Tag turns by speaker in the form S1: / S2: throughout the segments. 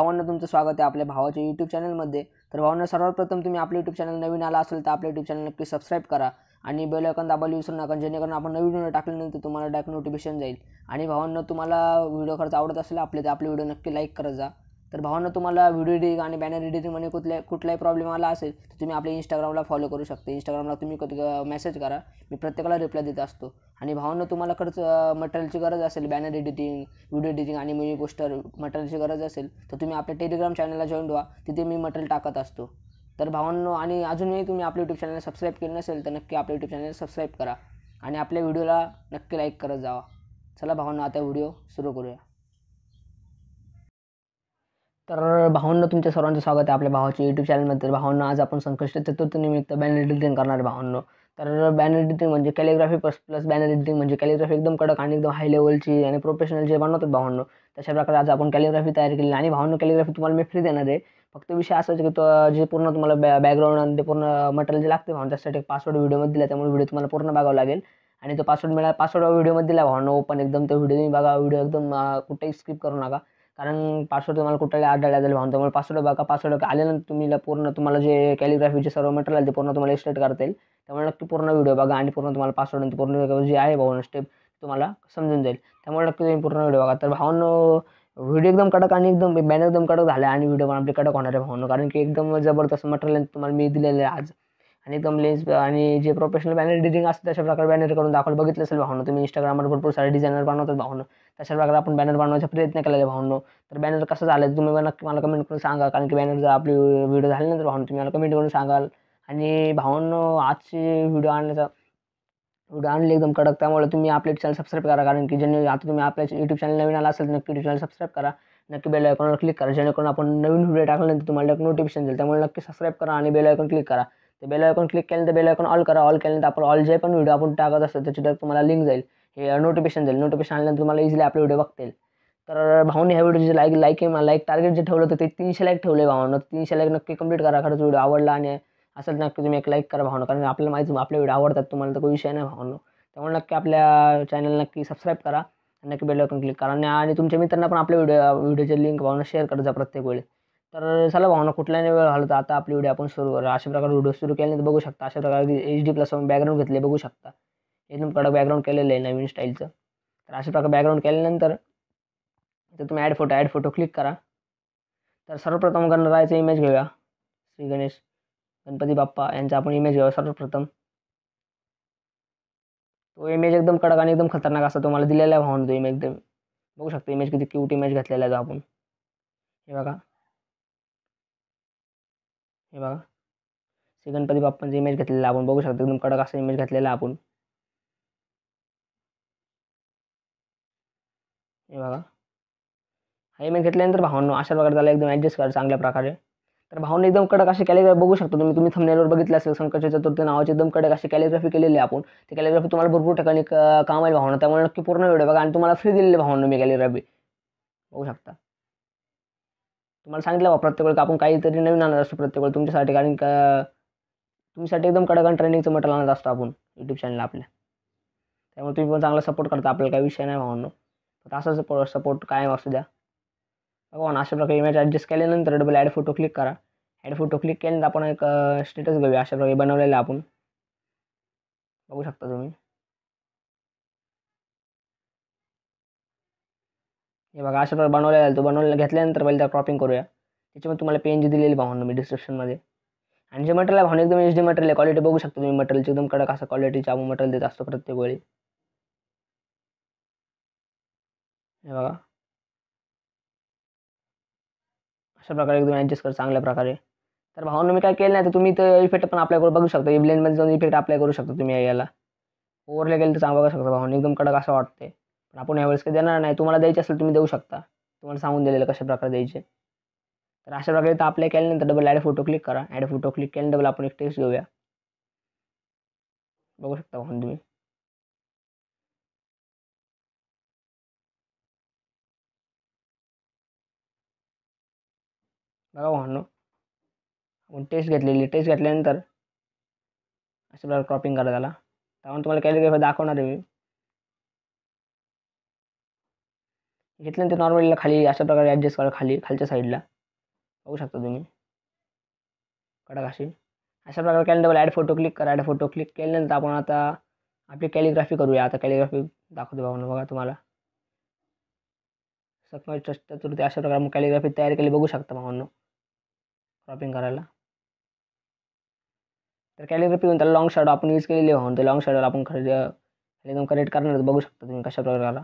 S1: भावांना तुमचं स्वागत आहे आपल्या भावाच्या यूट्यूब चॅनलमध्ये तर भावांना सर्वात प्रथम तुम्ही आपलं यूट्यूब चॅनल नवीन आला असेल तर आपलं यूट्यूब चॅनल नक्की सबस्क्राईब करा आणि बेल आयकॉन दाबायला विसरू नका जेणेकरून आपण नवीन व्हिडिओ टाकल्यानंतर तुम्हाला डायरेक्ट नोटिफिकेशन जाईल आणि भावांना तुम्हाला व्हिडिओ खरंच आवडत असेल आपले तर आपले व्हिडिओ नक्की लाईक करत जा तर भावांना तुम्हाला व्हिडिओ एडिटिंग आणि बॅनर एडिटिंगमध्ये कुठल्या कुठलाही प्रॉब्लेम आला असेल तर तुम्ही आपल्या इंस्टाग्रामला फॉलो करू शकता इंस्टाग्रामला तुम्ही मेसेज करा मी प्रत्येकाला रिप्लाय देत असतो आणि भावांना तुम्हाला खर्च मटेरियलची गरज असेल बॅनर एडिटिंग व्हिडिओ एडिटिंग आणि म्युझिक पोस्टर मटेरियलची गरज असेल तर तुम्ही आपल्या टेलिग्राम चॅनलला जॉईन व्हा तिथे मी मटेरियल टाकत असतो तर भावांनो आणि अजूनही तुम्ही आपल्या यूट्यूब चॅनल सबस्क्राईब केलं नसेल तर नक्की आपल्या यूट्यूब चॅनल सबस्क्राईब करा आणि आपल्या व्हिडिओला नक्की लाईक करत जावा चला भावांना आता व्हिडिओ सुरू करूया तर भावांनो तुमच्या सर्वांचं स्वागत आहे आपल्या भावाच्या यूट्यूब चॅनलमध्ये भावांना आज आपण संकष्ट चतुर्थीनिमित्त बॅनर एडिटिंग करणार भावांनो तर बॅनर एडिटिंग म्हणजे calligraphy plus plus banner editing म्हणजे कॅलिग्राफी एकदम कडक आणि एकदम हाय लेवलची आणि प्रोफेशनल जे बनवतात भावांनो तशा प्रकारे आज आपण कॅलिग्राफी तयार केली आणि भावांनो कॅलिग्राफी तुम्हाला मी फ्री देणार आहे फक्त विषय असाच की तो जे पूर्ण तुम्हाला बॅ बॅकग्राऊंड आणि ते पूर्ण मटेरियल जे लागते भावन त्यासाठी पासवर्ड व्हिडिओमध्ये दिला त्यामुळे व्हिडिओ तुम्हाला पूर्ण बघावा लागेल आणि तो पासवर्ड मिळाला पासवर्ड व्हिडिओमध्ये दिला भावांनो ओपन एकदम तो व्हिडिओ बघा व्हिडिओ एकदम कुठेही स्किप करू नका कारण पासवर्ड तुम्हाला कुठे आढळला जाईल म्हणून त्यामुळे पासवर्ड बघा पासवर्ड आल्यानंतर तुम्ही पूर्ण तुम्हाला जे कॅलिग्राफीचे सर्व मटेरियल ते पूर्ण तुम्हाला एक्सटेट करता येईल त्यामुळे नक्की पूर्ण व्हिडिओ बघा आणि पूर्ण तुम्हाला पासवर्ड पूर्ण जे आहे भाऊन स्टेप तुम्हाला समजून जाईल त्यामुळे नक्की तुम्ही पूर्ण व्हिडिओ बघा तर भावनं व्हिडिओ एकदम कडक आणि एकदम बॅनर एकदम कडक झाला आणि व्हिडिओ पण आपली कडक होणार आहे भावनं कारण की एकदम जबरदस्त मटेरियल तुम्हाला मी दिलेलं आहे आज आणि एकदम लेन्स आणि जे प्रोफेशनल बॅनर डिझाईन असते तशा प्रकारे बॅनर करून दाखवलं बघितलं असेल भावनं तुम्ही इंस्टाग्रामवर भरपूर सारे डिझायनर बनवतात भावनं तशा प्रकारे आपण बॅनर बनवायचा प्रयत्न केला भावनं तर बॅनर कसं झालं तुम्ही मला नक्की मला कमेंट करून सांगा कारण की बॅनर जर आपली व्हिडिओ तर भावनं तुम्ही मला कमेंट करून सांगाल आणि भावनं आजचे व्हिडिओ आणण्याचा व्हिडिओ आणले एकदम कडक त्यामुळे तुम्ही आपले चॅनल सबस्क्राईब करा कारण की ज्यांनी आता तुम्ही आपल्या यूट्यूब चॅनल नवीन आला असेल तर नक्की चॅनल सबस्क्राईब करा नक्की बेल आयकॉनवर क्लिक करा जेणेकरून आपण नवीन व्हिडिओ टाकल्यानंतर तुम्हाला नोटिफिकेशन देईल त्यामुळे नक्की सबस्क्राईब करा आणि बेल आयकॉन क्लिक करा ते बेल आयकॉन क्लिक केल्यानंतर बेल आयकॉन ऑल करा ऑल केल्यानंतर आपण ऑल जे पण व्हिडिओ आपण टाकत असतो त्याची तुम्हाला लिंक जाईल हे नोटिफिकेशन जाईल नोटिफिकेशन आल्यानंतर तुम्हाला इझिली आपले व्हिडिओ बघता येईल तर भाऊने ह्या व्हिडिओचे लाईक लाईक लाईक टार्गेट जे ठेवलं होतं ते तीनशे लाईक ठेवले भावानं तीनशे लाईक नक्की कंप्लीट करा खरंच व्हिडिओ आवडला आणि असेल नक्की तुम्ही एक लाईक करा भावना कारण आपल्याला माहिती आपले व्हिडिओ आवडतात तुम्हाला तर काही विषय नाही भावनं त्यामुळे नक्की आपल्या चॅनल नक्की सबस्क्राईब करा नक्की बेल आयकॉन क्लिक करा आणि तुमच्या मित्रांना पण आपले व्हिडिओ व्हिडिओचे लिंक भावना शेअर करत जा प्रत्येक वेळी तर चला भावना कुठल्याने वेळ तर आता आपली व्हिडिओ आपण सुरू करू अशा प्रकारे व्हिडिओ सुरू केले तर बघू शकता अशा प्रकारे एच डी प्लस बॅकग्राऊंड घेतले बघू शकता एकदम कडक बॅकग्राऊंड केलेलं आहे नवीन स्टाईलचं तर अशा प्रकारे बॅकग्राऊंड केल्यानंतर तर तुम्ही add photo add photo click करा तर सर्वप्रथम राहायचं इमेज घेऊया श्री गणेश गणपती बाप्पा यांचा आपण इमेज घेऊया सर्वप्रथम तो इमेज एकदम कडक आणि एकदम खतरनाक असा तुम्हाला दिलेला आहे भावना तो इमेज एकदम बघू शकता इमेज किती क्यूट इमेज घेतलेला आहे तो आपण हे बघा हे बघा श्री गणपती बाप्पांचं इमेज घेतलेलं आपण बघू शकतो एकदम कडक असं इमेज घेतलेला आपण हे बघा हा इमेज घेतल्यानंतर भावांनो अशा प्रकारे त्याला एकदम ॲडजस्ट करा चांगल्या प्रकारे तर भावने एकदम कडक असे कॅलिग्राफी बघू शकतो तुम्ही तुम्ही थंबनेलवर बघितलं असेल संकट चतुर्थी नावाची एकदम कडक अशी कॅलिग्राफी केलेली आहे आपण ती कॅलिग्राफी तुम्हाला भरपूर ठिकाणी काम आहे भावना त्यामुळे नक्की पूर्ण वेळ बघा आणि तुम्हाला फ्री दिलेली भावना मी कॅलिग्राफी बघू शकता तुम्हाला सांगितलं बा प्रत्येक वेळेला आपण काहीतरी नवीन आणत असतो प्रत्येक वेळेला तुमच्यासाठी कारण का तुमच्यासाठी एकदम कडक ट्रेंडिंगचं मटेरियल आणत असतो आपण यूट्यूब चॅनल आपल्या त्यामुळे तुम्ही पण चांगला सपोर्ट करता आपल्याला काही विषय नाही भावांनो तर असा सपोर्ट सपोर्ट कायम असू द्या बघा ना अशा प्रकारे इमेज ॲडजस्ट केल्यानंतर डबल ॲड फोटो क्लिक करा ॲड फोटो क्लिक केल्यानंतर आपण एक स्टेटस घेऊया अशा प्रकारे बनवलेला आपण बघू शकता तुम्ही हे बघा अशा प्रकारे बनवलेला आहे तो बनवलेला घेतल्यानंतर पहिले त्याला क्रॉपिंग करूया त्याच्यामध्ये तुम्हाला पेन जी दिलेली पाहून मी डिस्क्रिप्शनमध्ये आणि जे मटेरियल आहे एकदम एच डी मटेरियल आहे क्वालिटी बघू शकता तुम्ही मटेरियलची एकदम कडक असं क्वालिटीची आपण मटेरियल देत असतो प्रत्येक वेळी हे बघा अशा प्रकारे एकदम ॲडजस्ट कर चांगल्या प्रकारे तर भावनं मी काय केलं नाही तर तुम्ही तर इफेक्ट पण अप्लाय करू बघू शकता ब्लेंडमध्ये जाऊन इफेक्ट अप्लाय करू शकता तुम्ही याला ओवरले गेलं तर चांगलं बघू शकता भावनं एकदम कडक असं वाटते पण आपण यावेळेस काही देणार नाही तुम्हाला द्यायची असेल तुम्ही देऊ शकता तुम्हाला सांगून दिलेलं कशा प्रकारे द्यायचे तर अशा प्रकारे तर आपल्या केल्यानंतर डबल ॲड फोटो क्लिक करा ॲड फोटो क्लिक केल्यानंतर डबल आपण एक टेस्ट घेऊया बघू शकता म्हणून तुम्ही बघा म्हणून आपण टेस्ट घेतलेली टेस्ट घेतल्यानंतर अशा प्रकारे क्रॉपिंग करा त्याला त्यामुळे तुम्हाला कॅलिग्राफी दाखवणार आहे मी ते नॉर्मलीला खाली अशा प्रकारे ॲडजस्ट करा खाली खालच्या साईडला बघू शकता तुम्ही अशी अशा प्रकारे केल्यानंतर ॲड फोटो क्लिक करा ॲड फोटो क्लिक केल्यानंतर आपण आता आपली कॅलिग्राफी करूया आता कॅलिग्राफी दाखवतो भावना बघा तुम्हाला सकाळी ट्रस्ट चतुर्थी अशा प्रकारे मग कॅलिग्राफी तयार केली बघू शकता मागून क्रॉपिंग करायला तर कॅलिग्राफी त्याला लाँग शर्ट आपण यूज केलेली म्हणून ते लाँग शॅडोला आपण खरेदी एकदम करेक्ट करणार बघू शकता तुम्ही कशा प्रकारे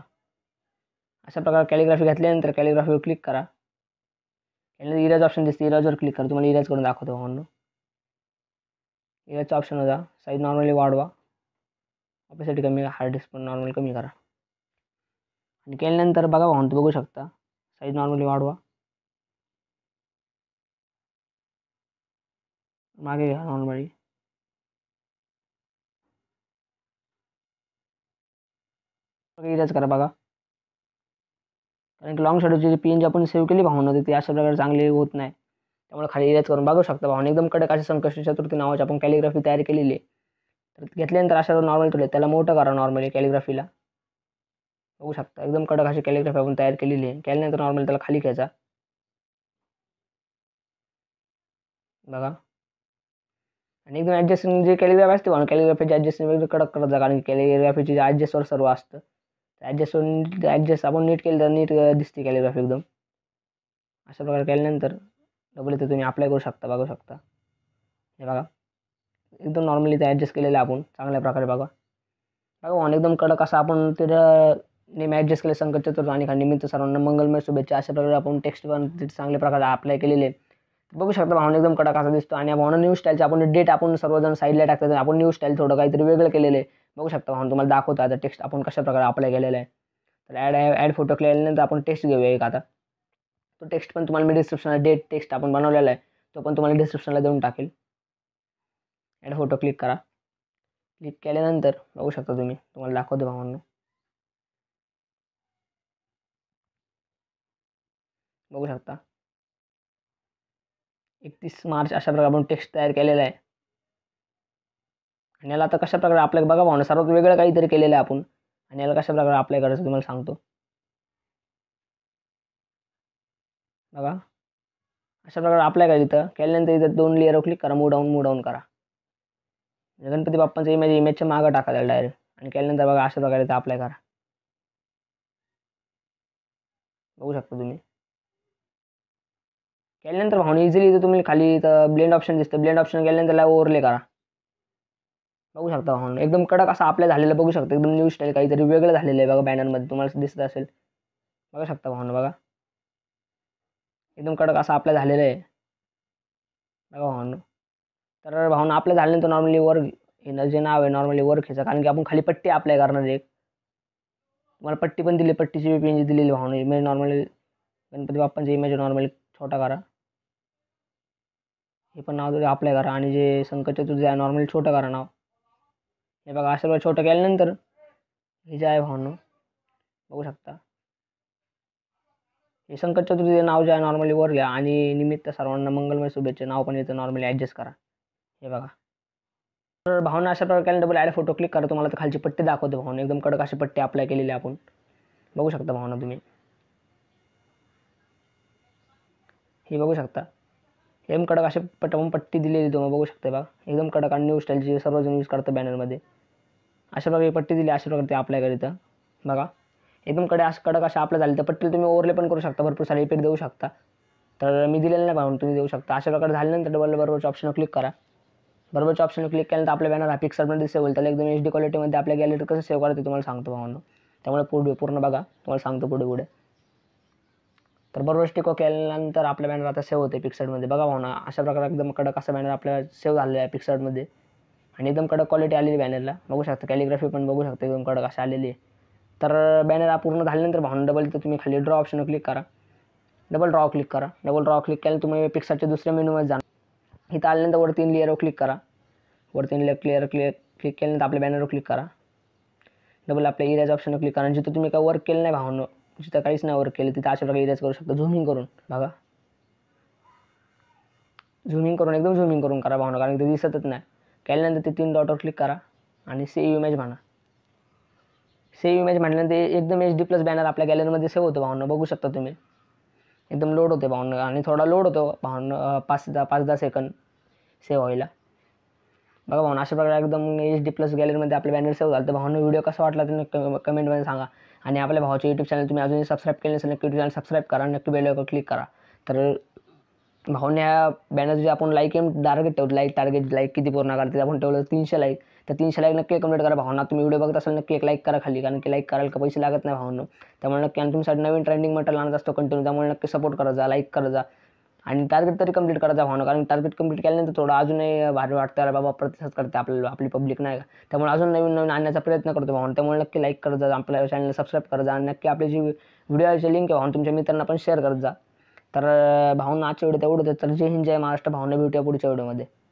S1: अशा प्रकारे कॅलिग्राफी घातल्यानंतर कॅलिग्राफीवर क्लिक करा त्यानंतर इराज ऑप्शन दिसते इराजवर क्लिक करा तुम्हाला इराज करून दाखवतो म्हणून इराजचा ऑप्शन होता साईज नॉर्मली वाढवा आपल्यासाठी कमी हार्ड डिस्क पण नॉर्मली कमी करा आणि केल्यानंतर बघा म्हणून बघू शकता साईज नॉर्मली वाढवा मागे घ्या नॉर्मली इराज करा बघा कारण की लाँग शॉटची जी पिन जी आपण सेव्ह केली भावनं ती अशा प्रकारे चांगली होत नाही त्यामुळे खाली इरेज करून बघू शकता भावना एकदम कडक अशा संकष्ट चतुर्थी नावाची आपण कॅलिग्राफी तयार केलेली आहे तर घेतल्यानंतर अशा नॉर्मल ठेवले त्याला मोठं करा नॉर्मली कॅलिग्राफीला बघू शकता एकदम कडक अशी कॅलिग्राफी आपण तयार केलेली आहे केल्यानंतर नॉर्मल त्याला खाली घ्यायचा बघा आणि एकदम ॲडजस्टिंग जे कॅलिग्राफी असते म्हणून कॅलिग्राफीची ॲडजस्टिंग वगैरे कडक करत जा कारण की कॅलिग्राफीची ॲडजस्टवर सर्व असतं ॲडजस्ट ॲडजस्ट आपण नीट केलं तर नीट दिसते कॅलिग्राफी एकदम अशा प्रकारे केल्यानंतर डबल इथे तुम्ही अप्लाय करू शकता बघू शकता हे बघा एकदम नॉर्मली ते ॲडजस्ट केलेलं आपण चांगल्या प्रकारे बघा बघा ऑन एकदम कडक असं आपण तिथं नेम ॲडजस्ट केले संकट चतुर्थ आणि निमित्त सर्वांना मंगलमय शुभेच्छा अशा प्रकारे आपण टेक्स्ट पण तिथे चांगल्या प्रकारे अप्लाय केलेले बघू शकता भावना एकदम कडक असा दिसतो आणि भावना न्यू स्टाईलचे आपण डेट आपण सर्वजण साईडला टाकतात आपण न्यू स्टाईल थोडं काहीतरी वेगळं केलेलं आहे बघू शकता भावना तुम्हाला दाखवतो आता टेक्स्ट आपण कशा प्रकारे अप्लाय केलेला आहे तर ॲड ॲड फोटो केल्यानंतर आपण टेक्स्ट घेऊया एक आता तो टेक्स्ट पण तुम्हाला मी डिस्क्रिप्शनला डेट टेक्स्ट आपण बनवलेला आहे तो पण तुम्हाला डिस्क्रिप्शनला देऊन टाकेल ॲड फोटो क्लिक करा क्लिक केल्यानंतर बघू शकता तुम्ही तुम्हाला दाखवतो भावांना बघू शकता एकतीस मार्च अशा प्रकारे आपण टेक्स्ट तयार केलेला आहे आणि याला आता कशा प्रकारे बघा भावना सर्वात वेगळं काहीतरी केलेलं आहे आपण आणि याला कशा प्रकारे अप्लाय करायचं तुम्हाला सांगतो बघा अशा प्रकारे अप्लाय काय इथं केल्यानंतर इथं दोन लेअर क्लिक करा मू डाऊन मू डाऊन करा म्हणजे गणपती बाप्पांचं इमेज इमेजच्या मागं टाका त्याला डायरेक्ट आणि केल्यानंतर बघा अशा प्रकारे इथं अप्लाय करा बघू शकता तुम्ही केल्यानंतर भाऊन इझिली इथं तुम्ही खाली इथं ब्लेंड ऑप्शन दिसतं ब्लेंड ऑप्शन केल्यानंतर ओवरले करा बघू शकता भाऊन एकदम कडक असं आपल्या झालेलं बघू शकता एकदम न्यू स्टाईल काहीतरी वेगळं झालेलं आहे बघा बॅनरमध्ये तुम्हाला दिसत असेल बघू शकता भाऊन बघा एकदम कडक असं आपल्या झालेलं आहे बघा भाऊन तर भाऊन आपल्या झाल्यानंतर नॉर्मली वर्क हे जे नाव आहे नॉर्मली वर्क घ्यायचं कारण की आपण खाली पट्टी अप्लाय करणार एक तुम्हाला पट्टी पण दिली पट्टीची पेंज दिलेली भाऊन इमेज नॉर्मली गणपती बाप्पांची इमेज नॉर्मली छोटा करा हे पण नाव तुझे अप्लाय करा आणि जे संकट चतुर्थी आहे नॉर्मली छोटं करा नाव हे बघा अशा छोटं केल्यानंतर हे जे आहे भावनं बघू शकता हे संकट चतुर्थी नाव जे आहे नॉर्मली वर घ्या आणि निमित्त सर्वांना मंगलमय शुभेच्छा नाव पण येतं नॉर्मली ॲडजस्ट करा हे बघा तर भावना अशा प्रकारे केल्यानंतर डबल ॲड फोटो क्लिक करा तुम्हाला तर खालची पट्टी दाखवते भावना एकदम कडक अशी पट्टी अप्लाय केलेली आपण बघू शकता भावना तुम्ही हे बघू शकता एम कडक असे पटवून पट्टी दिलेली तुम्हाला बघू शकता बघा एकदम कडक आणि न्यू स्टाईलची सर्वजण यूज करतात बॅनरमध्ये अशा प्रकारे पट्टी दिली अशा प्रकारे ते तर बघा एकदम कडे असं कडक अशा आपल्या झाले तर पट्टी तुम्ही ओवरले पण करू शकता भरपूर सारे इफेक्ट देऊ शकता तर मी दिलेलं नाही पाहून तुम्ही देऊ शकता अशा प्रकारे झाल्यानंतर डबल बरोबरच्या ऑप्शन क्लिक करा बरोबरच्या ऑप्शन क्लिक केल्यानंतर आपल्या बॅनर हा पिक्सरमध्ये सेव्ह होईल त्याला एकदम एच डी क्वालिटीमध्ये आपल्या गॅलरी कसं सेव्ह करायचं तुम्हाला सांगतो पाहून त्यामुळे पुढे पूर्ण बघा तुम्हाला सांगतो पुढे पुढे तर बरोबर टिको केल्यानंतर आपल्या बॅनर आता सेव्ह होते पिक्सडमध्ये बघा ना अशा प्रकारे एकदम कडक असा बॅनर आपल्याला सेव्ह झालेला आहे पिक्सडमध्ये आणि एकदम कडक क्वालिटी आलेली बॅनरला बघू शकता कॅलिग्राफी पण बघू शकता एकदम कडक अशी आलेली आहे तर बॅनर पूर्ण झाल्यानंतर भावना डबल तर तुम्ही खाली ड्रॉ ऑप्शनवर क्लिक करा डबल ड्रॉ क्लिक करा डबल ड्रॉ क्लिक केल्यानंतर तुम्ही पिक्सरच्या दुसऱ्या मेनूमध्ये जाणार इथं आल्यानंतर वर तीन लेअरवर क्लिक करा वर तीन लेअर क्लिअर क्लिअर क्लिक केल्यानंतर आपल्या बॅनरवर क्लिक करा डबल आपल्या इरेज ऑप्शनवर क्लिक करा जिथं तुम्ही काय वर्क केलं नाही भावनं जिथं काहीच नाही वर्क केलं तिथं अशा प्रकारे इरेज करू शकता झुमिंग करून बघा झुमिंग करून एकदम झुमिंग करून करा भावना कारण ते दिसतच नाही केल्यानंतर ते तीन डॉटवर क्लिक करा आणि सेव्ह इमेज म्हणा सेव्ह इमेज म्हटल्यानंतर एकदम एच डी प्लस बॅनर आपल्या गॅलरीमध्ये सेव्ह होतो भावना बघू शकता तुम्ही एकदम लोड होते भावनं आणि थोडा लोड होतो भावनं पाच दहा पाच दहा सेकंद सेव्ह व्हायला बघा भाऊ अशा प्रकारे एकदम एच डी प्लस गॅलरीमध्ये आपल्या बॅनर सेव्ह झाले तर भावानं व्हिडिओ कसा वाटला तर कमेंटमध्ये सांगा आणि आपल्या भावाचे यूट्यूब चॅनल तुम्ही अजूनही सबस्क्राईब केले नसेल नक्की चॅनल सबस्क्राईब करा नक्की बेलवर क्लिक करा तर भाऊने ह्या बॅनर जे आपण लाईक एम टार्गेट ठेवतो लाईक टार्गेट लाईक किती पूर्ण करा आपण ठेवलं तीनशे लाईक तर तीनशे लाईक नक्की कंप्लीट करा भावना तुम्ही व्हिडिओ बघत असाल नक्की एक लाईक करा खाली कारण की लाईक करायला का पैसे लागत नाही भावनं त्यामुळे नक्की आणि तुमच्यासाठी नवीन ट्रेंडिंग मटेरियल आणत असतो कंटिन्यू त्यामुळे नक्की सपोर्ट करा जा लाईक करा जा आणि टार्गेट तरी कंप्लीट करायचा भावना कारण टार्गेट कंप्लीट केल्यानंतर थोडं अजूनही भारी वाटतं अरे बाबा प्रतिसाद करते आपल्याला आपली पब्लिक नाही का त्यामुळे अजून नवीन नवीन आणण्याचा प्रयत्न करतो भावना त्यामुळे नक्की लाईक करत जा आपल्या चॅनलला सबस्क्राईब करत जा आणि नक्की आपली जी व्हिडिओची लिंक आहे तुमच्या मित्रांना पण शेअर करत जा तर भावना आजच्या व्हिडिओ तेवढं तर जय हिंद जय महाराष्ट्र भावना भेटूया पुढच्या व्हिडिओमध्ये